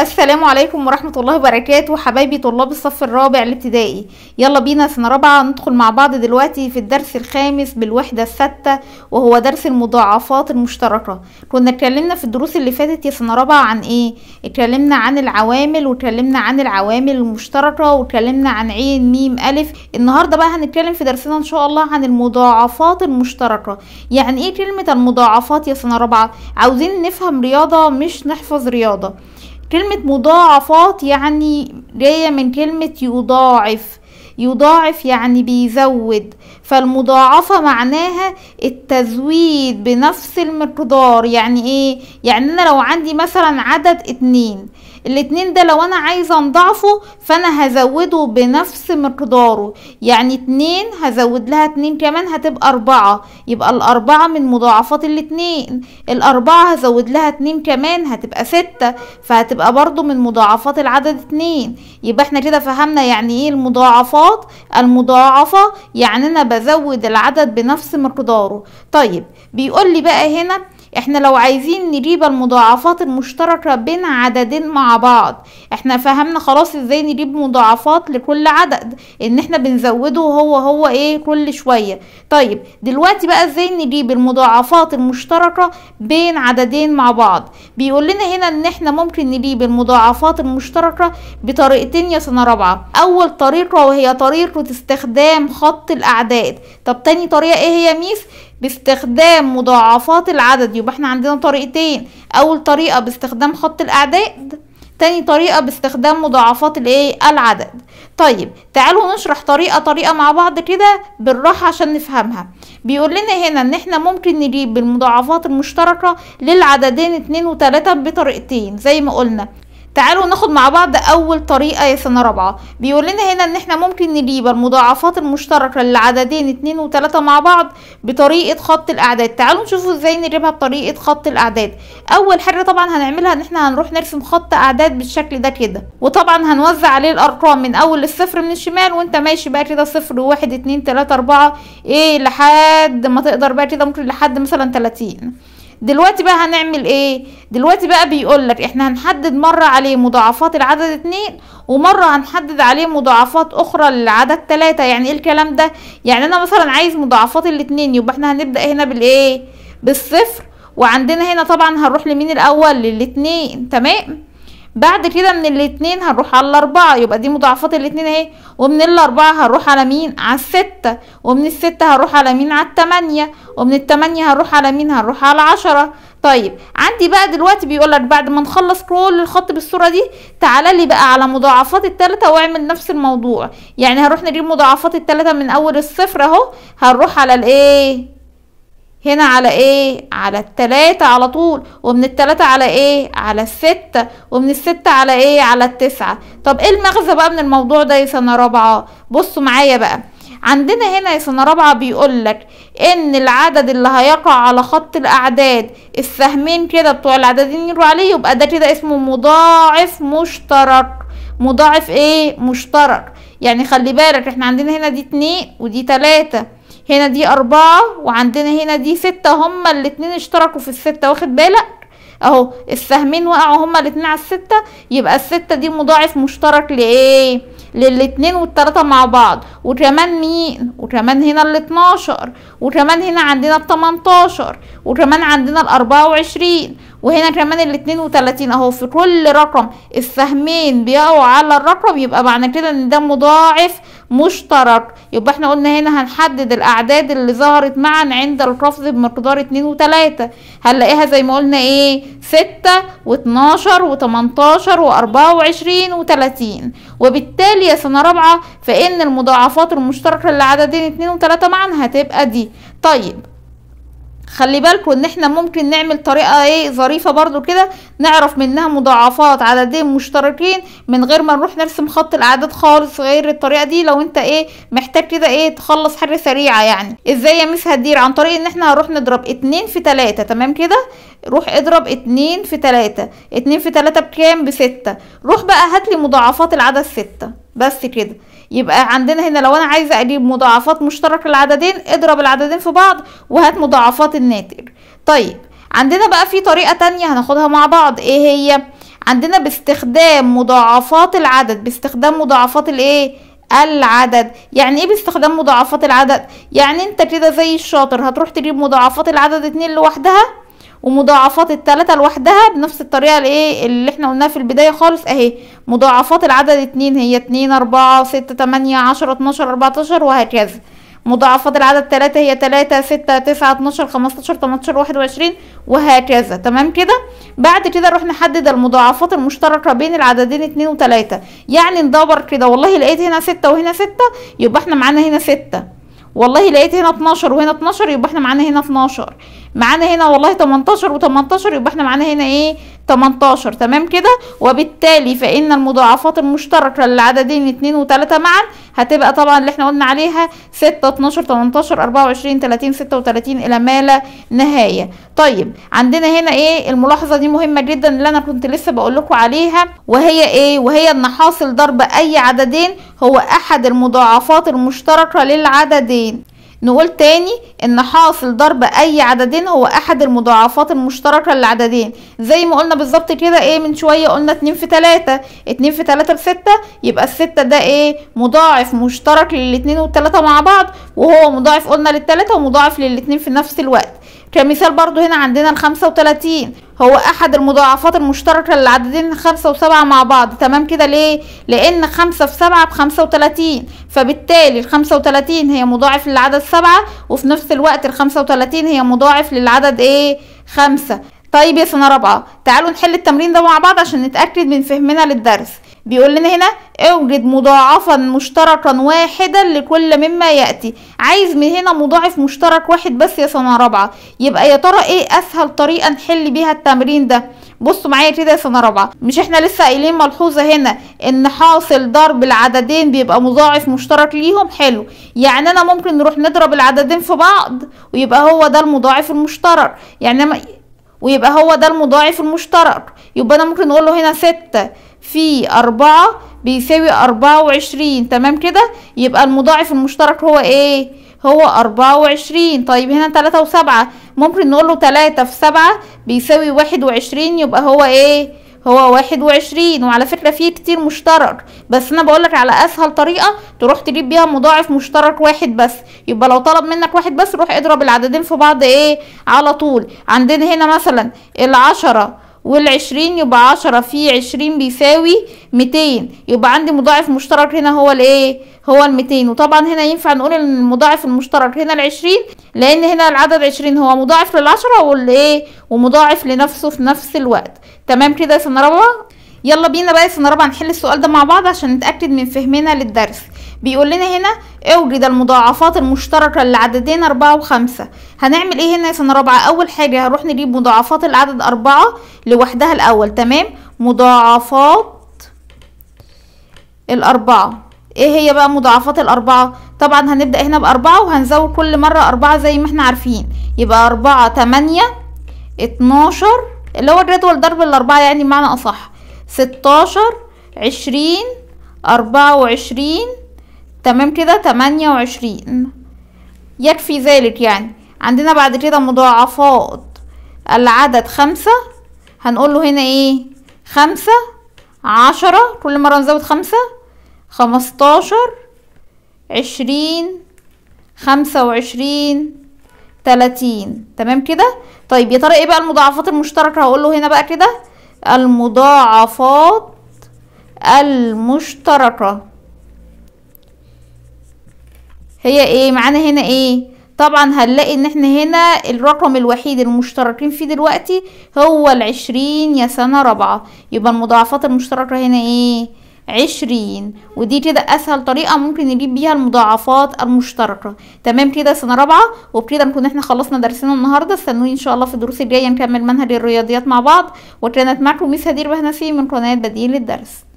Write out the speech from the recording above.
السلام عليكم ورحمة الله وبركاته حبايبي طلاب الصف الرابع الابتدائي يلا بينا سنة رابعة ندخل مع بعض دلوقتي في الدرس الخامس بالوحدة الستة وهو درس المضاعفات المشتركة كنا اتكلمنا في الدروس اللي فاتت يا سنة رابعة عن ايه اتكلمنا عن العوامل واتكلمنا عن العوامل المشتركة واتكلمنا عن عين ميم الف النهاردة بقى هنتكلم في درسنا ان شاء الله عن المضاعفات المشتركة يعني ايه كلمة المضاعفات يا سنة رابعة عاوزين نفهم رياضة مش نحفظ رياضة كلمة مضاعفات يعني جاية من كلمة يضاعف يضاعف يعني بيزود فالمضاعفة معناها التزويد بنفس المقدار يعني ايه يعني انا لو عندي مثلا عدد اتنين الاتنين ده لو انا عايزه نضعفه فانا هزوده بنفس مقداره يعني اتنين هزود لها اتنين كمان هتبقى اربعة يبقى الاربعة من مضاعفات الاتنين الاربعة هزود لها اتنين كمان هتبقى ستة فهتبقى برضو من مضاعفات العدد اتنين يبقى احنا كده فهمنا يعني ايه المضاعفات المضاعفة يعني انا بزود العدد بنفس مقداره طيب بيقول لي بقى هنا احنا لو عايزين نجيب المضاعفات المشتركة بين عددين مع بعض احنا فهمنا خلاص ازاي نجيب مضاعفات لكل عدد ان احنا بنزوده هو هو ايه كل شوية طيب دلوقتي بقى ازاي نجيب المضاعفات المشتركة بين عددين مع بعض بيقول لنا هنا ان احنا ممكن نجيب المضاعفات المشتركة بطريقتين يا سنة رابعة اول طريقة وهي طريقة استخدام خط الاعداد طب تاني طريقة ايه هي ميس باستخدام مضاعفات العدد يبقى احنا عندنا طريقتين اول طريقة باستخدام خط الاعداد تاني طريقة باستخدام مضاعفات الايه العدد طيب تعالوا نشرح طريقة طريقة مع بعض كده بالراحة عشان نفهمها بيقول لنا هنا ان احنا ممكن نجيب بالمضاعفات المشتركة للعددين اتنين وتلاتة بطريقتين زي ما قلنا تعالوا ناخد مع بعض اول طريقه يا سنه رابعه بيقول لنا هنا ان احنا ممكن نجيب المضاعفات المشتركه للعددين اتنين وتلاته مع بعض بطريقه خط الاعداد تعالوا نشوفوا ازاي نجيبها بطريقه خط الاعداد اول حاجه طبعا هنعملها ان احنا هنروح نرسم خط اعداد بالشكل ده كده وطبعا هنوزع عليه الارقام من اول الصفر من الشمال وانت ماشي بقى كده صفر واحد اتنين تلاته اربعه ايه لحد ما تقدر بقى كده ممكن لحد مثلا تلاتين دلوقتي بقى هنعمل ايه دلوقتي بقى بيقولك احنا هنحدد مرة عليه مضاعفات العدد اتنين ومرة هنحدد عليه مضاعفات اخرى للعدد تلاتة يعني ايه الكلام ده يعني انا مثلا عايز مضاعفات الاتنين يبقى احنا هنبدأ هنا بالايه بالصفر وعندنا هنا طبعا هنروح لمين الاول للاتنين تمام بعد كده من الاتنين هنروح على الاربعة يبقى دي مضاعفات الاتنين اهي ومن الاربعة هنروح على مين على الستة ومن الستة هنروح على مين على التمانية ومن التمانية هنروح على مين هنروح على عشرة طيب عندي بقى دلوقتي بيقولك بعد ما نخلص كل الخط بالصورة دي تعالى لي بقى على مضاعفات التلاتة واعمل نفس الموضوع يعني هنروح نجيب مضاعفات التلاتة من اول الصفر اهو هنروح على الايه هنا على ايه على التلاتة على طول ومن التلاتة على ايه على الستة ومن الستة على ايه على التسعة طب ايه المغزى بقى من الموضوع ده يا سنة رابعة بصوا معايا بقى عندنا هنا يا سنة رابعة بيقولك ان العدد اللي هيقع على خط الاعداد السهمين كده بتوع العددين يجروا عليه يبقى ده كده اسمه مضاعف مشترك مضاعف ايه مشترك يعني خلي بالك احنا عندنا هنا دي اتنين ودي تلاتة هنا دي أربعة وعندنا هنا دي ستة هما الاتنين اشتركوا في الستة واخد بالك اهو السهمين وقعوا هما الاتنين على الستة يبقى الستة دي مضاعف مشترك لإيه للاتنين والتلاتة مع بعض وكمان مين وكمان هنا الاتناشر وكمان هنا عندنا التمنتاشر وكمان عندنا الاربعة وعشرين وهنا كمان الاتنين وتلاتين اهو في كل رقم السهمين بيقعوا على الرقم يبقى معنى كده ان ده مضاعف مشترك يبقى احنا قلنا هنا هنحدد الاعداد اللي ظهرت معا عند القفز بمقدار اتنين وتلاتة هنلاقيها زي ما قلنا ايه ستة واتناشر وتمنتاشر واربعة وعشرين وتلاتين وبالتالي يا سنة رابعة فان المضاعفات المشتركة للعددين اتنين وتلاتة معا هتبقى دي طيب خلي بالكم ان احنا ممكن نعمل طريقه ايه ظريفه برضو كده نعرف منها مضاعفات عددين مشتركين من غير ما نروح نرسم خط الاعداد خالص غير الطريقه دي لو انت ايه محتاج كده ايه تخلص حاجه سريعه يعني ازاي يا مس هدير عن طريق ان احنا هنروح نضرب اتنين في تلاتة تمام كده روح اضرب اتنين في تلاتة اتنين في تلاتة بكام بستة روح بقى هاتلي مضاعفات العدد ستة بس كده يبقى عندنا هنا لو انا عايزه اجيب مضاعفات مشترك العددين اضرب العددين في بعض وهات مضاعفات الناتج طيب عندنا بقى في طريقه تانية هناخدها مع بعض ايه هي عندنا باستخدام مضاعفات العدد باستخدام مضاعفات الايه العدد يعني ايه باستخدام مضاعفات العدد يعني انت كده زي الشاطر هتروح تجيب مضاعفات العدد اتنين لوحدها ومضاعفات التلاتة لوحدها بنفس الطريقة الايه اللي احنا قلناها في البداية خالص اهي مضاعفات العدد اتنين هي اتنين اربعة ستة تمانية عشرة اتناشر اربعتاشر وهكذا مضاعفات العدد تلاتة هي تلاتة ستة تسعة اتناشر خمستاشر تمنتاشر واحد وعشرين وهكذا تمام كده بعد كده نروح نحدد المضاعفات المشتركة بين العددين اتنين وتلاتة يعني ندور كده والله لقيت هنا ستة وهنا ستة يبقى احنا معانا هنا ستة والله لقيت هنا 12 وهنا 12 يبقى احنا معانا هنا 12 معانا هنا والله 18 و18 يبقى احنا معانا هنا ايه 18 تمام كده وبالتالي فإن المضاعفات المشتركة للعددين 2 و3 معا هتبقى طبعا اللي احنا قلنا عليها 6 12 18 24 30 36 إلى ما لا نهاية طيب عندنا هنا ايه الملاحظة دي مهمة جدا اللي أنا كنت لسه بقول لكم عليها وهي ايه وهي أن حاصل ضرب أي عددين هو أحد المضاعفات المشتركة للعددين نقول تاني ان حاصل ضرب اي عددين هو احد المضاعفات المشتركة للعددين زي ما قلنا بالظبط كده ايه من شوية قلنا اتنين في تلاتة اتنين في تلاتة بستة يبقى الستة ده ايه مضاعف مشترك للاتنين والتلاتة مع بعض وهو مضاعف قلنا للتلاتة ومضاعف للاتنين في نفس الوقت كمثال برضو هنا عندنا الخمسة وتلاتين هو احد المضاعفات المشتركة للعددين خمسة وسبعة مع بعض تمام كده ليه لان خمسة في سبعة بخمسة وتلاتين فبالتالي الخمسة وتلاتين هي مضاعف للعدد سبعة وفي نفس الوقت الخمسة وتلاتين هي مضاعف للعدد ايه خمسة طيب يا سنة رابعة تعالوا نحل التمرين ده مع بعض عشان نتأكد من فهمنا للدرس بيقول لنا هنا اوجد مضاعفا مشتركا واحدا لكل مما يأتي عايز من هنا مضاعف مشترك واحد بس يا سنة رابعة يبقى يا ترى ايه اسهل طريقة نحل بيها التمرين ده بصوا معايا كده يا سنة رابعة مش احنا لسه قايلين ملحوظة هنا ان حاصل ضرب العددين بيبقى مضاعف مشترك ليهم حلو يعني انا ممكن نروح نضرب العددين في بعض ويبقى هو ده المضاعف المشترك يعني ويبقى هو ده المضاعف المشترك يبقى انا ممكن اقول له هنا ستة في أربعة بيساوي أربعة وعشرين تمام كده يبقى المضاعف المشترك هو ايه هو أربعة وعشرين طيب هنا تلاتة وسبعة ممكن نقول له تلاتة في سبعة بيساوي واحد وعشرين يبقى هو ايه هو واحد وعشرين وعلى فكرة فيه كتير مشترك بس انا بقولك على اسهل طريقة تروح تجيب بيها مضاعف مشترك واحد بس يبقى لو طلب منك واحد بس روح اضرب العددين في بعض ايه على طول عندنا هنا مثلا العشرة والعشرين يبقى عشرة في عشرين بيساوي ميتين يبقى عندي مضاعف مشترك هنا هو الايه هو الميتين وطبعا هنا ينفع نقول ان المضاعف المشترك هنا العشرين لان هنا العدد عشرين هو مضاعف للعشرة والايه ومضاعف لنفسه في نفس الوقت تمام كده يا سنة ربعة يلا بينا بقى يا سنة ربعة نحل السؤال ده مع بعض عشان نتأكد من فهمنا للدرس بيقول لنا هنا اوجد المضاعفات المشتركة للعددين أربعة وخمسة هنعمل ايه هنا يا سنة رابعة أول حاجة هنروح نجيب مضاعفات العدد أربعة لوحدها الأول تمام مضاعفات الأربعة ايه هي بقى مضاعفات الأربعة طبعا هنبدأ هنا بأربعة وهنزود كل مرة أربعة زي ما احنا عارفين يبقى أربعة تمانية اتناشر اللي هو جدول ضرب الأربعة يعني بمعنى أصح ستاشر عشرين أربعة وعشرين تمام كده تمانية وعشرين يكفي ذلك يعني عندنا بعد كده مضاعفات العدد خمسة هنقوله هنا ايه خمسة عشرة كل مرة نزود خمسة خمستاشر عشرين خمسة وعشرين تلاتين تمام كده طيب يا ترى ايه بقى المضاعفات المشتركة هقوله هنا بقى كده المضاعفات المشتركة هي ايه معانا هنا ايه طبعا هنلاقي ان احنا هنا الرقم الوحيد المشتركين فيه دلوقتي هو العشرين يا سنة رابعة يبقى المضاعفات المشتركة هنا ايه عشرين ودي كده اسهل طريقة ممكن نجيب بيها المضاعفات المشتركة تمام كده سنة رابعة وبكده نكون احنا خلصنا درسنا النهاردة استنوني ان شاء الله في الدروس الجاية نكمل منهج الرياضيات مع بعض وكانت معكم ميس هدير بهنسي من قناة بديل الدرس